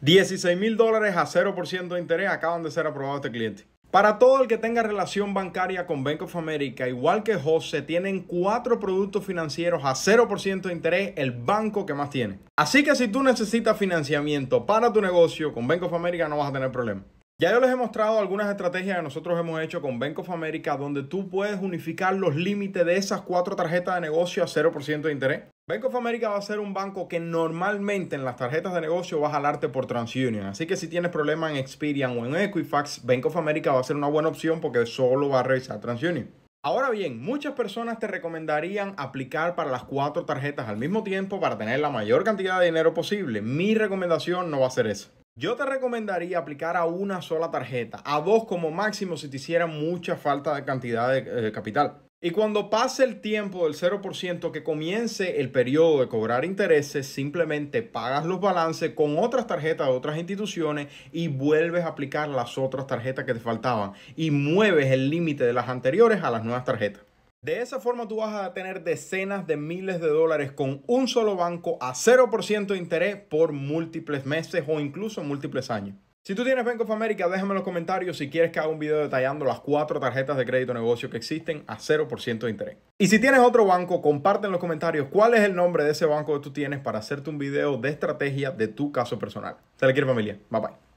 16 mil dólares a 0% de interés acaban de ser aprobados este cliente. Para todo el que tenga relación bancaria con Bank of America, igual que José, tienen cuatro productos financieros a 0% de interés, el banco que más tiene. Así que si tú necesitas financiamiento para tu negocio, con Bank of America no vas a tener problema. Ya yo les he mostrado algunas estrategias que nosotros hemos hecho con Bank of America, donde tú puedes unificar los límites de esas cuatro tarjetas de negocio a 0% de interés. Bank of America va a ser un banco que normalmente en las tarjetas de negocio va a jalarte por TransUnion. Así que si tienes problemas en Experian o en Equifax, Bank of America va a ser una buena opción porque solo va a revisar TransUnion. Ahora bien, muchas personas te recomendarían aplicar para las cuatro tarjetas al mismo tiempo para tener la mayor cantidad de dinero posible. Mi recomendación no va a ser esa. Yo te recomendaría aplicar a una sola tarjeta, a dos como máximo si te hiciera mucha falta de cantidad de eh, capital. Y cuando pase el tiempo del 0% que comience el periodo de cobrar intereses, simplemente pagas los balances con otras tarjetas de otras instituciones y vuelves a aplicar las otras tarjetas que te faltaban y mueves el límite de las anteriores a las nuevas tarjetas. De esa forma tú vas a tener decenas de miles de dólares con un solo banco a 0% de interés por múltiples meses o incluso múltiples años. Si tú tienes Bank of America, déjame en los comentarios si quieres que haga un video detallando las cuatro tarjetas de crédito negocio que existen a 0% de interés. Y si tienes otro banco, comparte en los comentarios cuál es el nombre de ese banco que tú tienes para hacerte un video de estrategia de tu caso personal. Te la quiero familia. Bye bye.